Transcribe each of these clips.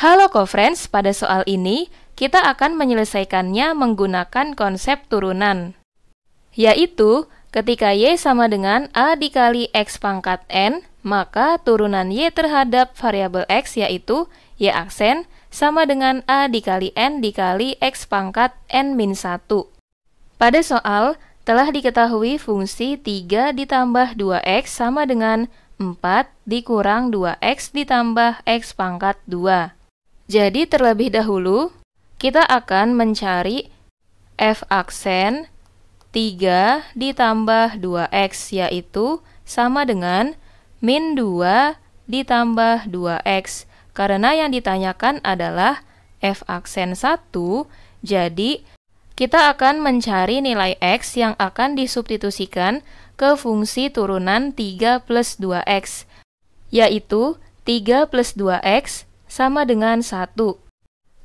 Halo co-friends, pada soal ini kita akan menyelesaikannya menggunakan konsep turunan, yaitu ketika Y sama dengan A dikali X pangkat N, maka turunan Y terhadap variabel X yaitu Y aksen sama dengan A dikali N dikali X pangkat N min 1. Pada soal, telah diketahui fungsi 3 ditambah 2X sama dengan 4 dikurang 2X ditambah X pangkat 2. Jadi terlebih dahulu kita akan mencari f aksen 3 ditambah 2x yaitu sama dengan min 2 ditambah 2x karena yang ditanyakan adalah f aksen 1 jadi kita akan mencari nilai x yang akan disubstitusikan ke fungsi turunan 3 plus 2x, yaitu 3 plus 2x sama dengan 1.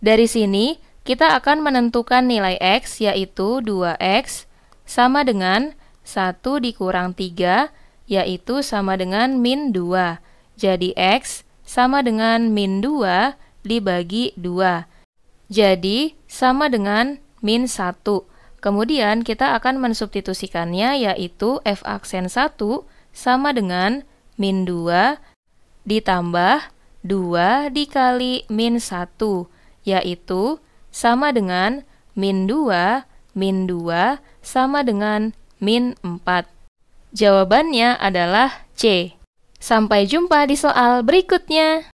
Dari sini, kita akan menentukan nilai X yaitu 2X sama dengan 1 dikurang 3 yaitu sama dengan min 2. Jadi X sama dengan min 2 dibagi 2. Jadi sama dengan min 1. Kemudian kita akan mensubstitusikannya yaitu F aksen 1 sama dengan min 2 ditambah 2 dikali min 1, yaitu sama dengan min 2, min 2 sama dengan min 4. Jawabannya adalah C. Sampai jumpa di soal berikutnya.